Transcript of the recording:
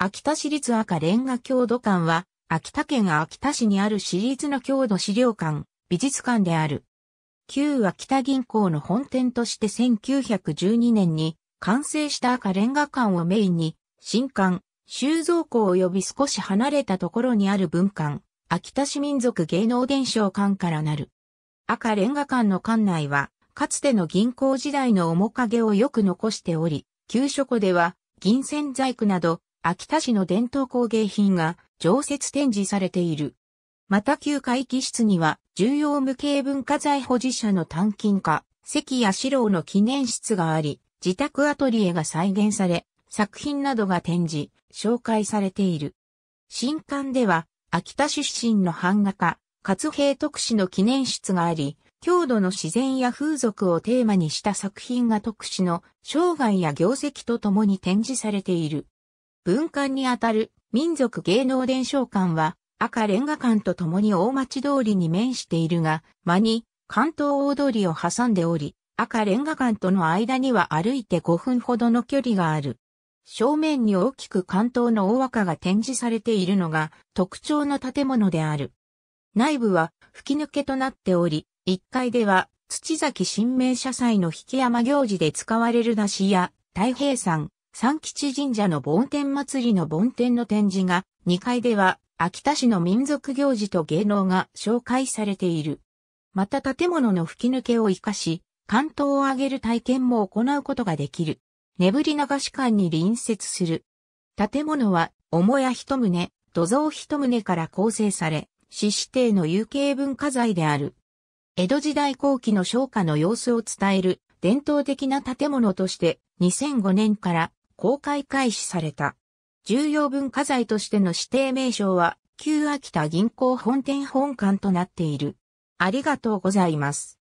秋田市立赤レンガ郷土館は、秋田県秋田市にある市立の郷土資料館、美術館である。旧秋田銀行の本店として1912年に完成した赤レンガ館をメインに、新館、収蔵庫及び少し離れたところにある文館、秋田市民族芸能伝承館からなる。赤レンガ館の館内は、かつての銀行時代の面影をよく残しており、旧書庫では、銀線細工など、秋田市の伝統工芸品が常設展示されている。また旧会議室には重要無形文化財保持者の探金家、関谷四郎の記念室があり、自宅アトリエが再現され、作品などが展示、紹介されている。新館では、秋田出身の版画家、勝平特使の記念室があり、郷土の自然や風俗をテーマにした作品が特使の生涯や業績とともに展示されている。文館にあたる民族芸能伝承館は赤レンガ館とともに大町通りに面しているが、間に関東大通りを挟んでおり、赤レンガ館との間には歩いて5分ほどの距離がある。正面に大きく関東の大歌が展示されているのが特徴の建物である。内部は吹き抜けとなっており、1階では土崎神明社祭の引山行事で使われる出や太平山、三吉神社の梵天祭りの梵天の展示が、2階では、秋田市の民族行事と芸能が紹介されている。また建物の吹き抜けを活かし、関東を上げる体験も行うことができる。ねぶり流し館に隣接する。建物は、母屋一棟、土蔵一棟から構成され、市指定の有形文化財である。江戸時代後期の商家の様子を伝える伝統的な建物として2005年から公開開始された。重要文化財としての指定名称は、旧秋田銀行本店本館となっている。ありがとうございます。